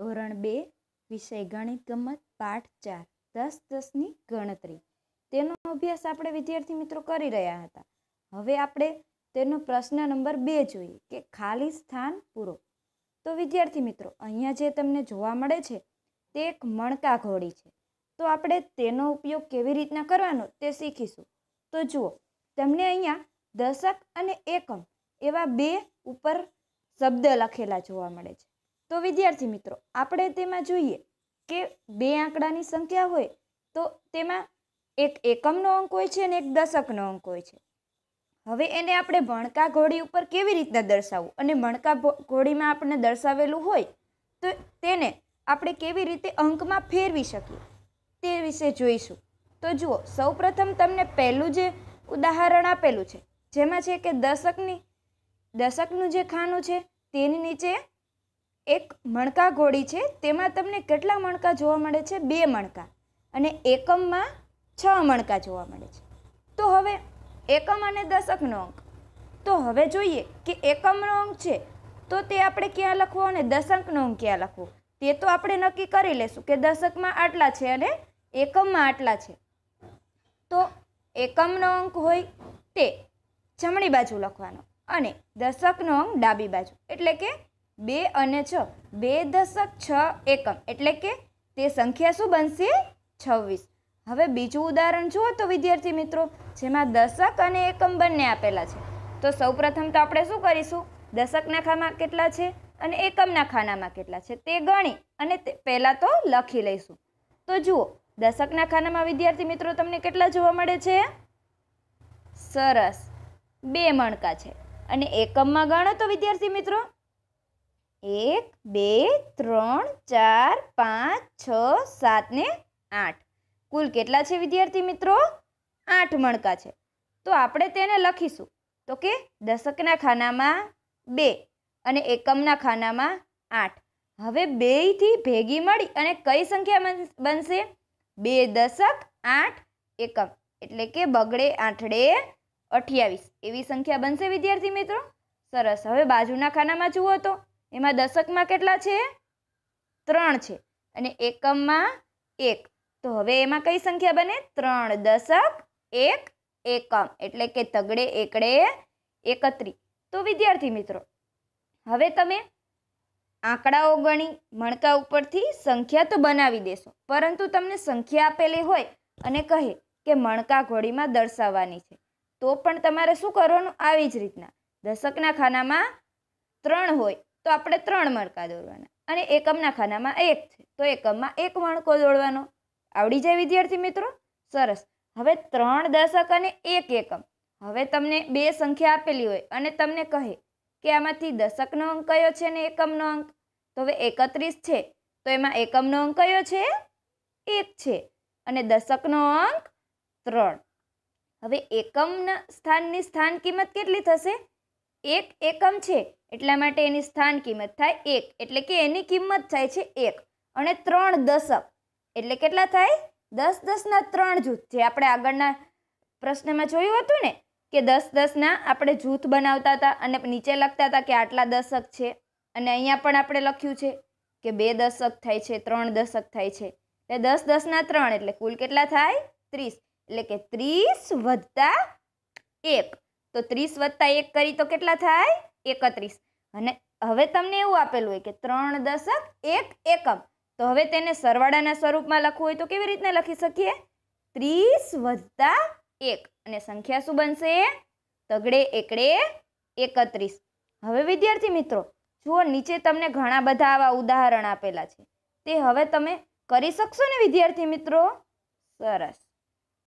ધોરણ બે વિષય ગણિત ગમત પાઠ ચાર દસ દસની ગણતરી તેનો અભ્યાસ આપણે વિદ્યાર્થી મિત્રો કરી રહ્યા હતા હવે આપણે તેનો પ્રશ્ન નંબર બે જોઈએ કે ખાલી સ્થાન પૂરો તો વિદ્યાર્થી મિત્રો અહીંયા જે તમને જોવા મળે છે તે એક મણકા ઘોડી છે તો આપણે તેનો ઉપયોગ કેવી રીતના કરવાનો તે શીખીશું તો જુઓ તમને અહીંયા દશક અને એકમ એવા બે ઉપર શબ્દ લખેલા જોવા મળે છે તો વિદ્યાર્થી મિત્રો આપણે તેમાં જોઈએ કે બે આંકડાની સંખ્યા હોય તો તેમાં એક એકમનો અંક હોય છે અને એક દશકનો અંક હોય છે હવે એને આપણે ભણકા ઘોડી ઉપર કેવી રીતના દર્શાવવું અને ભણકા ઘોડીમાં આપણને દર્શાવેલું હોય તો તેને આપણે કેવી રીતે અંકમાં ફેરવી શકીએ તે વિશે જોઈશું તો જુઓ સૌપ્રથમ તમને પહેલું જે ઉદાહરણ આપેલું છે જેમાં છે કે દશકની દશકનું જે ખાનું છે તેની નીચે એક મણકા ઘોડી છે તેમાં તમને કેટલા મણકા જોવા મળે છે બે મણકા અને એકમમાં છ મણકા જોવા મળે છે તો હવે એકમ અને દશકનો અંક તો હવે જોઈએ કે એકમનો અંક છે તો તે આપણે ક્યાં લખવો અને દશકનો અંક ક્યાં લખવો તે તો આપણે નક્કી કરી લેશું કે દશકમાં આટલા છે અને એકમમાં આટલા છે તો એકમનો અંક હોય તે જમણી બાજુ લખવાનો અને દશકનો અંક ડાબી બાજુ એટલે કે બે અને છ બે દશક છ એકમ એટલે કે તે સંખ્યા શું બનશે છવ્વીસ હવે બીજું ઉદાહરણ જુઓ તો વિદ્યાર્થી મિત્રો જેમાં દશક અને એકમ બંને આપેલા છે તો સૌપ્રથમ તો આપણે શું કરીશું દશકના ખામાં કેટલા છે અને એકમના ખાનામાં કેટલા છે તે ગણી અને તે પહેલાં તો લખી લઈશું તો જુઓ દશકના ખાનામાં વિદ્યાર્થી મિત્રો તમને કેટલા જોવા મળે છે સરસ બે મણકા છે અને એકમમાં ગણો તો વિદ્યાર્થી મિત્રો એક બે ત્રણ ચાર પાંચ છ સાત ને આઠ કુલ કેટલા છે વિદ્યાર્થી મિત્રો આઠ મણકા છે તો આપણે તેને લખીશું તો કે દશકના ખાનામાં બે અને એકમના ખાનામાં આઠ હવે બેયથી ભેગી મળી અને કઈ સંખ્યા બનશે બે દશક આઠ એકમ એટલે કે બગડે આઠડે અઠ્યાવીસ એવી સંખ્યા બનશે વિદ્યાર્થી મિત્રો સરસ હવે બાજુના ખાનામાં જુઓ તો એમાં દશકમાં કેટલા છે ત્રણ છે અને એકમમાં એક તો હવે એમાં કઈ સંખ્યા બને ત્રણ દશક એક એકમ એટલે કે તગડે એકડે એકત્રી તો વિદ્યાર્થી મિત્રો હવે તમે આંકડાઓ ગણી મણકા ઉપરથી સંખ્યા તો બનાવી દેશો પરંતુ તમને સંખ્યા આપેલી હોય અને કહે કે મણકા ઘોડીમાં દર્શાવવાની છે તો પણ તમારે શું કરવાનું આવી જ રીતના દશકના ખાનામાં ત્રણ હોય તો આપણે ત્રણ મણકા દોરવાના અને એકમના ખાનામાં એક છે તો એકમમાં એક મણકો દોડવાનો આવડી જાય વિદ્યાર્થી મિત્રો સરસ હવે ત્રણ દશક અને એક એકમ હવે તમને બે સંખ્યા આપેલી હોય અને તમને કહે કે આમાંથી દશકનો અંક કયો છે અને એકમનો અંક તો હવે એકત્રીસ છે તો એમાં એકમનો અંક કયો છે એક છે અને દશકનો અંક ત્રણ હવે એકમના સ્થાનની સ્થાન કિંમત કેટલી થશે એક એકમ છે એટલા માટે એની સ્થાન કિંમત થાય એક એટલે કે એની કિંમત થાય છે એક અને ત્રણ દશક એટલે કેટલા થાય દસ દસના ત્રણ જૂથ જે આપણે આગળના પ્રશ્નમાં જોયું હતું ને કે દસ દસના આપણે જૂથ બનાવતા હતા અને નીચે લખતા હતા કે આટલા દશક છે અને અહીંયા પણ આપણે લખ્યું છે કે બે દશક થાય છે ત્રણ દશક થાય છે એટલે દસ દસના ત્રણ એટલે કુલ કેટલા થાય ત્રીસ એટલે કે ત્રીસ વધતા એક તો ત્રીસ વત્તા એક કરી તો કેટલા થાય એકત્રીસ અને હવે તમને એવું આપેલું હોય કે ત્રણ દશક એક એકમ તો હવે તેને સરવાળાના સ્વરૂપમાં લખવું હોય તો કેવી રીતના લખી શકીએ ત્રીસ વત્તા એક અને સંખ્યા શું બનશે તગડે એકડે એકત્રીસ હવે વિદ્યાર્થી મિત્રો જુઓ નીચે તમને ઘણા બધા આવા ઉદાહરણ આપેલા છે તે હવે તમે કરી શકશો ને વિદ્યાર્થી મિત્રો સરસ